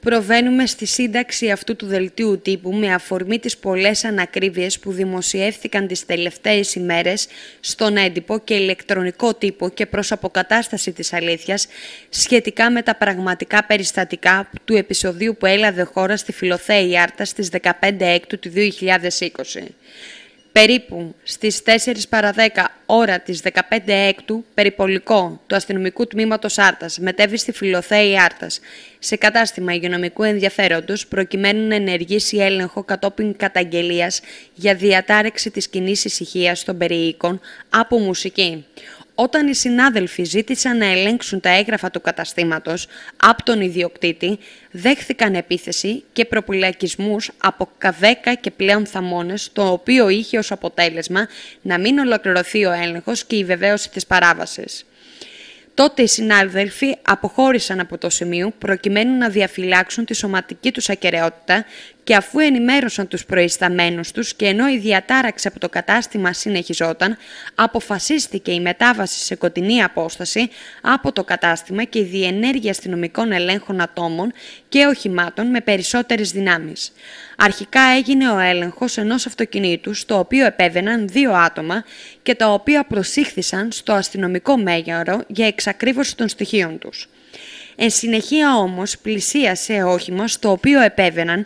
Προβαίνουμε στη σύνταξη αυτού του δελτίου τύπου με αφορμή τις πολλές ανακρίβειες που δημοσιεύθηκαν τις τελευταίες ημέρες στον έντυπο και ηλεκτρονικό τύπο και προς αποκατάσταση της αλήθειας σχετικά με τα πραγματικά περιστατικά του επεισοδίου που έλαβε χώρα στη Φιλοθέη Άρτα στις 15 Έκτου του 2020. Περίπου στις 4 παρα ώρα της 15 Έκτου, περιπολικό του αστυνομικού τμήματος Άρτας μετέβη στη Φιλοθέη Άρτας σε κατάστημα υγειονομικού ενδιαφέροντος προκειμένου να ενεργήσει έλεγχο κατόπιν καταγγελίας για διατάρεξη της κοινή ησυχία των περιοίκων από μουσική. Όταν οι συνάδελφοι ζήτησαν να ελέγξουν τα έγγραφα του καταστήματος από τον ιδιοκτήτη, δέχθηκαν επίθεση και προπυλακισμούς από καδέκα και πλέον θαμώνες, το οποίο είχε ως αποτέλεσμα να μην ολοκληρωθεί ο έλεγχος και η βεβαίωση της παράβασης. Τότε οι συνάδελφοι αποχώρησαν από το σημείο προκειμένου να διαφυλάξουν τη σωματική τους ακαιρεότητα και αφού ενημέρωσαν τους προϊσταμένους τους και ενώ η διατάραξη από το κατάστημα συνεχιζόταν, αποφασίστηκε η μετάβαση σε κοντινή απόσταση από το κατάστημα και η διενέργεια αστυνομικών ελέγχων ατόμων και οχημάτων με περισσότερες δυνάμεις. Αρχικά έγινε ο έλεγχος ενός αυτοκινήτου στο οποίο επέβαιναν δύο άτομα και τα οποία προσήχθησαν στο αστυνομικό μέγαρο για εξακρίβωση των στοιχείων τους. Εν συνεχεία όμως πλησίασε όχημα στο οποίο επέβαιναν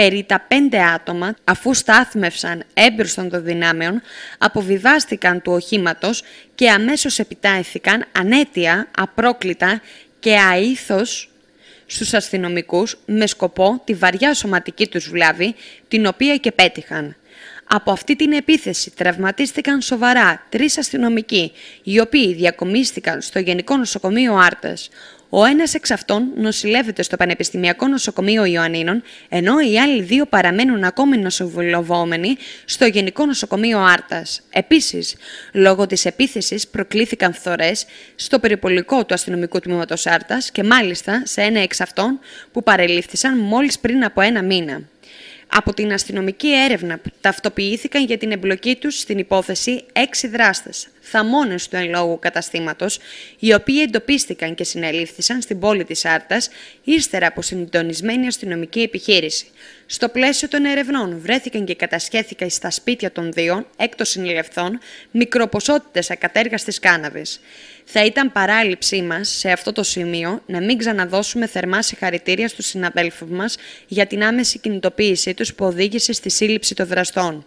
περί τα πέντε άτομα, αφού στάθμευσαν έμπρουστον των δυνάμεων, αποβιβάστηκαν του οχήματος και αμέσως επιτάθηκαν ανέτια απρόκλητα και αήθως στους αστυνομικούς με σκοπό τη βαριά σωματική τους βλάβη, την οποία και πέτυχαν. Από αυτή την επίθεση τραυματίστηκαν σοβαρά τρεις αστυνομικοί, οι οποίοι διακομίστηκαν στο Γενικό Νοσοκομείο Άρτας. Ο ένας εξ αυτών νοσηλεύεται στο Πανεπιστημιακό Νοσοκομείο Ιωαννίνων, ενώ οι άλλοι δύο παραμένουν ακόμη νοσοβολοβόμενοι στο Γενικό Νοσοκομείο Άρτας. Επίσης, λόγω της επίθεσης προκλήθηκαν φθορές στο περιπολικό του αστυνομικού τμήματος Άρτας και μάλιστα σε ένα εξ αυτών που παρελήφθησαν μόλις πριν από ένα μήνα. Από την αστυνομική έρευνα ταυτοποιήθηκαν για την εμπλοκή τους στην υπόθεση έξι δράστες, θαμώνες του εν λόγω καταστήματος, οι οποίοι εντοπίστηκαν και συνελήφθησαν στην πόλη της άρτας ύστερα από συντονισμένη αστυνομική επιχείρηση. Στο πλαίσιο των ερευνών βρέθηκαν και κατασχέθηκαν στα σπίτια των δύο, έκτος συνελευθών, μικροποσότητες ακατέργαστης κάναβης. Θα ήταν παράληψή μας σε αυτό το σημείο να μην ξαναδώσουμε θερμά συγχαρητήρια στους συναδέλφους μας για την άμεση κινητοποίησή τους που οδήγησε στη σύλληψη των δραστών.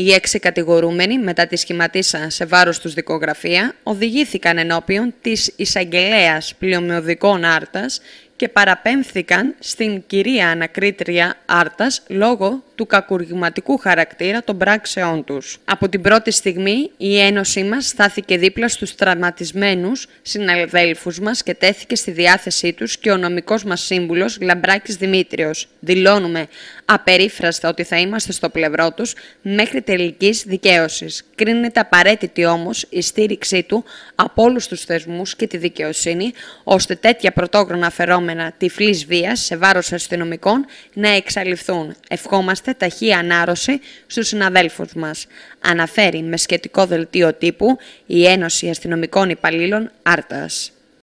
Οι έξι κατηγορούμενοι, μετά τη σχηματίσα σε βάρος τους δικογραφία, οδηγήθηκαν ενώπιον της εισαγγελέας πλειομοιοδικών Άρτας και παραπέμφθηκαν στην κυρία ανακρίτρια Άρτας λόγω του κακουργηματικού χαρακτήρα των πράξεών τους. Από την πρώτη στιγμή η Ένωσή μας στάθηκε δίπλα στους τραυματισμένους συναδέλφους μας και τέθηκε στη διάθεσή τους και ο νομικός μας σύμβουλος Λαμπράκης Δημήτριος. Δηλώνουμε απερίφραστα ότι θα είμαστε στο πλευρό τους μέχρι τελικής δικαίωσης. Κρίνεται απαραίτητη όμως η στήριξή του από όλους τους θεσμούς και τη δικαιοσύνη, ώστε τέτοια πρωτόγνωνα αφαιρόμενα τυφλής βίας σε βάρος αστυνομικών να εξαλειφθούν. Ευχόμαστε ταχεία ταχύ ανάρρωση στους συναδέλφους μας, αναφέρει με σχετικό δελτίο τύπου η Ένωση Αστυνομικών Υπαλλήλων Άρτας.